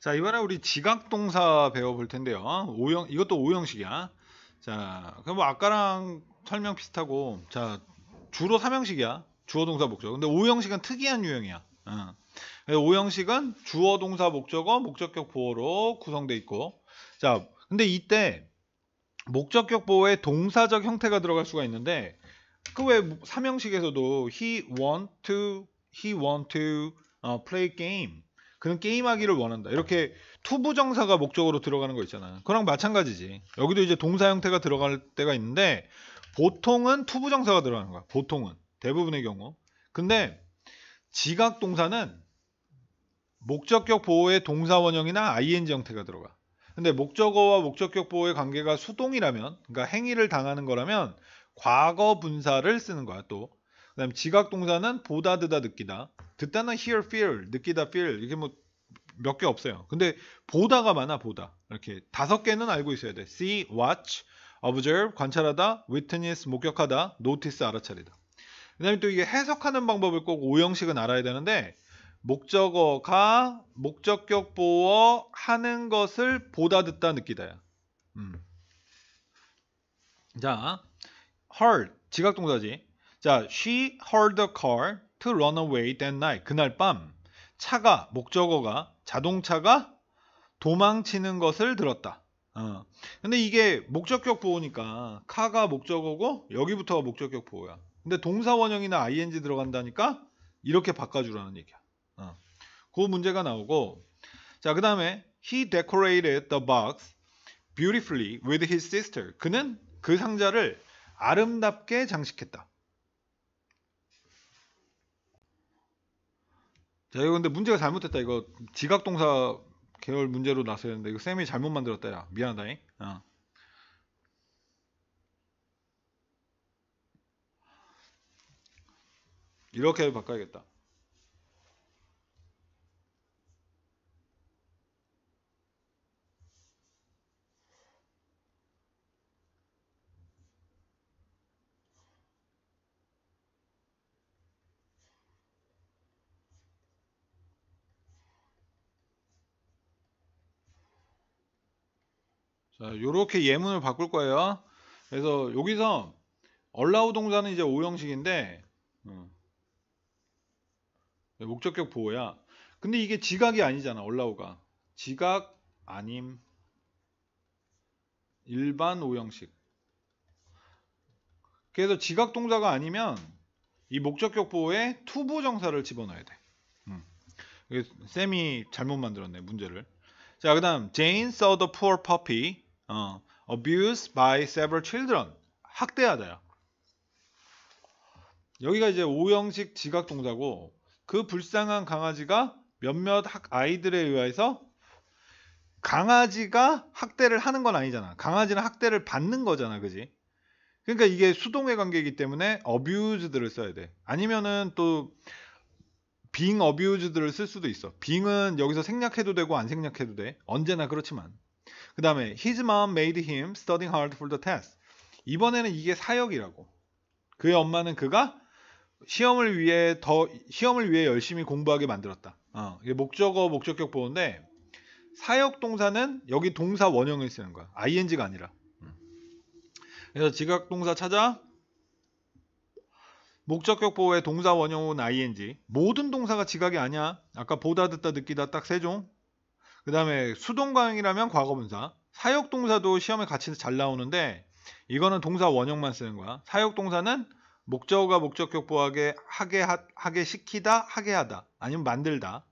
자 이번에 우리 지각동사 배워볼 텐데요 오형 이것도 오형식이야 자 그럼 뭐 아까랑 설명 비슷하고 자 주로 삼형식이야 주어 동사 목적 근데 오형식은 특이한 유형이야 어. 오형식은 주어 동사 목적어 목적격 보호로 구성돼 있고 자 근데 이때 목적격 보호에 동사적 형태가 들어갈 수가 있는데 그외 삼형식에서도 he want to he want to uh, play game 그는 게임하기를 원한다. 이렇게 투부정사가 목적으로 들어가는 거 있잖아. 그랑 마찬가지지. 여기도 이제 동사 형태가 들어갈 때가 있는데 보통은 투부정사가 들어가는 거야. 보통은 대부분의 경우. 근데 지각 동사는 목적격 보호의 동사 원형이나 ing 형태가 들어가. 근데 목적어와 목적격 보호의 관계가 수동이라면, 그러니까 행위를 당하는 거라면 과거 분사를 쓰는 거야 또. 그다음 지각 동사는 보다 드다 느끼다. 듣다는 hear, feel, 느끼다, feel 이게 뭐 몇 개 없어요. 근데 보다가 많아 보다. 이렇게 다섯 개는 알고 있어야 돼. see, watch, observe 관찰하다, witness 목격하다, notice 알아차리다. 그다음에 또 이게 해석하는 방법을 꼭 오형식은 알아야 되는데 목적어가 목적격 보어 하는 것을 보다 듣다 느끼다야. 음. 자, heard 지각 동사지. 자, she heard the car. to run away that night. 그날 밤 차가 목적어가 자동차가 도망치는 것을 들었다. 어. 근데 이게 목적격 보호니까 카가 목적어고 여기부터가 목적격 보호야. 근데 동사 원형이나 ing 들어간다니까 이렇게 바꿔주라는 얘기야. 어. 그 문제가 나오고 자그 다음에 he decorated the box beautifully with his sister. 그는 그 상자를 아름답게 장식했다. 자 이거 근데 문제가 잘못됐다 이거 지각동사 계열 문제로 났어야 했는데 이거 쌤이 잘못 만들었다 야 미안하다잉 어. 이렇게 바꿔야겠다 자, 요렇게 예문을 바꿀 거예요. 그래서 여기서 allow 동사는 이제 5형식인데 음, 어. 목적격 보호야. 근데 이게 지각이 아니잖아. allow가. 지각 아님 일반 5형식. 그래서 지각 동사가 아니면 이 목적격 보호에 투부 정사를 집어넣어야 돼. 음. 쌤이 잘못 만들었네 문제를. 자 그다음 Jane saw the poor puppy 어, abuse by several children. 학대하다요 여기가 이제 5형식 지각 동사고 그 불쌍한 강아지가 몇몇 아이들에 의해서 강아지가 학대를 하는 건 아니잖아. 강아지는 학대를 받는 거잖아. 그지? 그러니까 이게 수동의 관계이기 때문에 abused를 써야 돼. 아니면은 또 being abused를 쓸 수도 있어. being은 여기서 생략해도 되고 안 생략해도 돼. 언제나 그렇지만. 그 다음에 his mom made him studying hard for the test. 이번에는 이게 사역이라고. 그의 엄마는 그가 시험을 위해 더 시험을 위해 열심히 공부하게 만들었다. 어, 이게 목적어 목적격 보호인데 사역 동사는 여기 동사 원형을 쓰는 거야. ing가 아니라. 음. 그래서 지각 동사 찾아 목적격 보호의 동사 원형은 ing 모든 동사가 지각이 아니야 아까 보다 듣다 느끼다 딱세종 그 다음에 수동과잉이라면 과거분사. 사역동사도 시험에 같이 잘 나오는데 이거는 동사 원형만 쓰는 거야. 사역동사는 목적어가 목적격 부하게 하게 하, 게 시키다 하게 하다 아니면 만들다